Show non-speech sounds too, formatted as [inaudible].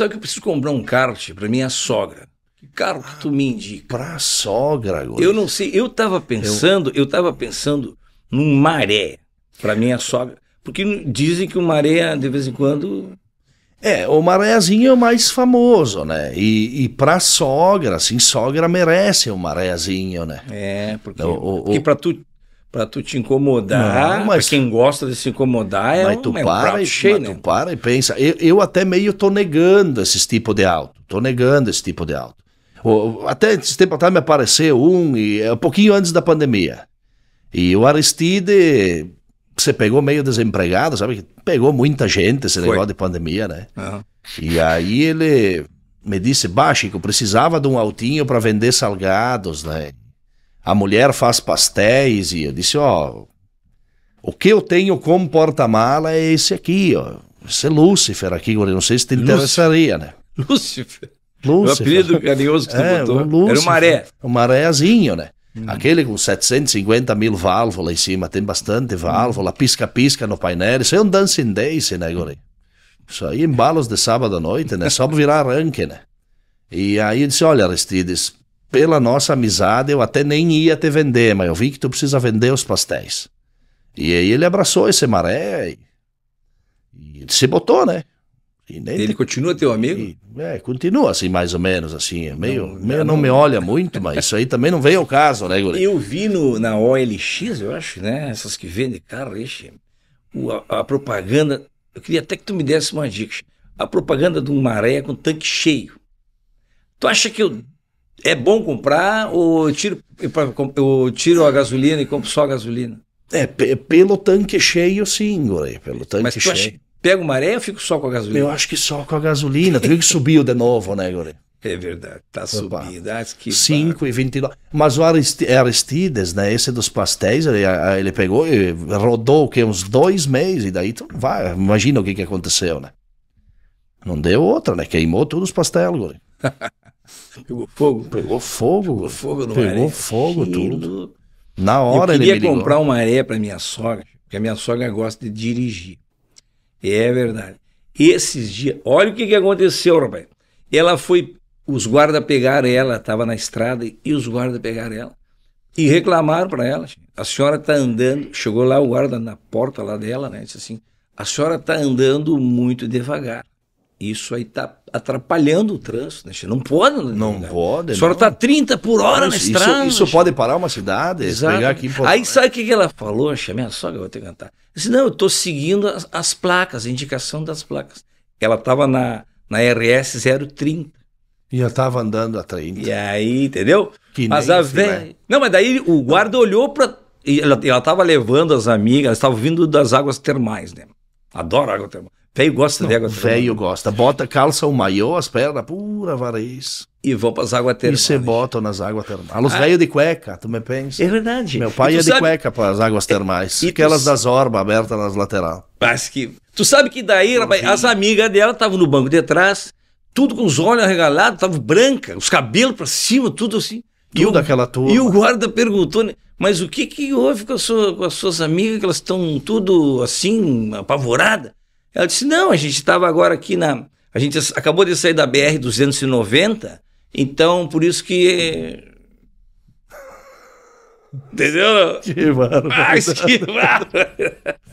Sabe que eu preciso comprar um kart para minha sogra. Que carro que tu me ah, indica? Pra sogra agora. Eu não sei, eu tava pensando, eu, eu tava pensando num maré para minha sogra, porque dizem que o maré de vez em quando é, o marézinho é o mais famoso, né? E, e pra sogra, assim, sogra merece o marézinho, né? É, porque, o, o, porque pra tu para tu te incomodar. Não, mas pra quem gosta de se incomodar é mas um, tu é um para e, cheio, mas né? tu para e pensa. Eu, eu até meio tô negando esse tipo de alto. Tô negando esse tipo de alto. Até esse tempo atrás me apareceu um, e, é um pouquinho antes da pandemia. E o Aristide, você pegou meio desempregado, sabe? Pegou muita gente esse Foi. negócio de pandemia, né? Uhum. E aí ele me disse, que eu precisava de um altinho para vender salgados, né? a mulher faz pastéis e eu disse, ó, o que eu tenho como porta-mala é esse aqui, ó. Esse é Lúcifer aqui, eu não sei se te interessaria, né? [laughs] Lúcifer. É Lúcifer. O apelido carinhoso que você é, botou. Um Lúcifer, Era o maré. O marézinho, é né? Hum. Aquele com 750 mil válvulas em cima, tem bastante válvula, pisca-pisca no painel. Isso é um dancing days, né, Guri? Isso aí embalos de sábado à noite, né? Só pra virar arranque, né? E aí eu disse, olha, Aristides, pela nossa amizade, eu até nem ia te vender, mas eu vi que tu precisa vender os pastéis. E aí ele abraçou esse maré e, e se botou, né? ele te... continua teu amigo? E, é, continua assim, mais ou menos, assim. É meio, não, meio, não, não me olha muito, mas isso aí também não vem ao caso, né, Guri? Eu vi no, na OLX, eu acho, né? Essas que vendem carro, ixi, a, a, propaganda. Eu queria até que tu me desse uma dica. A propaganda de um maré com tanque cheio. Tu acha que eu é bom comprar ou tiro, eu tiro a gasolina e compro só a gasolina? É, pelo tanque cheio, sim, Gorei. Pelo tanque Mas cheio. Acha, pega uma areia ou fico só com a gasolina? Eu acho que só com a gasolina. Tu viu que subiu de novo, né, Gorei? É verdade, tá subindo. Ah, 5 e Mas o é Aristides, né, esse dos pastéis, ele, ele pegou e rodou que uns dois meses, e daí não vai, imagina o que, que aconteceu, né? Não deu outra, né? Queimou todos os pastéis, Gorei. [laughs] Pegou fogo? Pegou fogo. Pegou fogo no Pegou fogo tudo. Na hora eu queria ele me comprar ligou. uma maré para minha sogra, porque a minha sogra gosta de dirigir. É verdade. Esses dias, olha o que, que aconteceu, rapaz. Ela foi, os guardas pegaram ela, estava na estrada e os guardas pegaram ela e reclamaram para ela. Assim. A senhora está andando, chegou lá o guarda na porta lá dela, né? Disse assim: a senhora está andando muito devagar. Isso aí está atrapalhando o trânsito, né? Não pode. Né, não pode. A senhora está 30 por hora isso, na estrada. Isso, isso pode parar uma cidade, Exato. aqui Aí sabe o que ela falou, Xê? Minha sogra, eu vou ter que cantar. Eu disse, não, eu estou seguindo as, as, placas, a indicação das placas. Ela estava na, na RS 030. E eu estava andando a 30. E aí, entendeu? Que mas a velha. Né? Não, mas daí o guarda olhou para. Ela, ela estava levando as amigas, elas estava vindo das águas termais, né? Adoro água termal. Velho gosta não, de água termal. Velho gosta. Bota, calça o maiô, as pernas, pura varez. E vão para as águas termais. E você bota nas águas termais. Os ah. velhos de cueca, tu me pensa. É verdade. Meu pai ia é sabe... de cueca para as águas é, termais. E aquelas tu... das orbas abertas nas lateral. Mas que... Tu sabe que daí rapaz, as amigas dela estavam no banco de trás, tudo com os olhos arregalados, estavam branca, os cabelos para cima, tudo assim. Tudo e o, daquela turma. E o guarda perguntou, né? Mas o que que houve com, sua, com as suas amigas que elas estão tudo assim, apavorada? Ela disse: Não, a gente estava agora aqui na. A gente acabou de sair da BR-290, então por isso que. [laughs] Entendeu? Que barba. [laughs] Ah, que barba.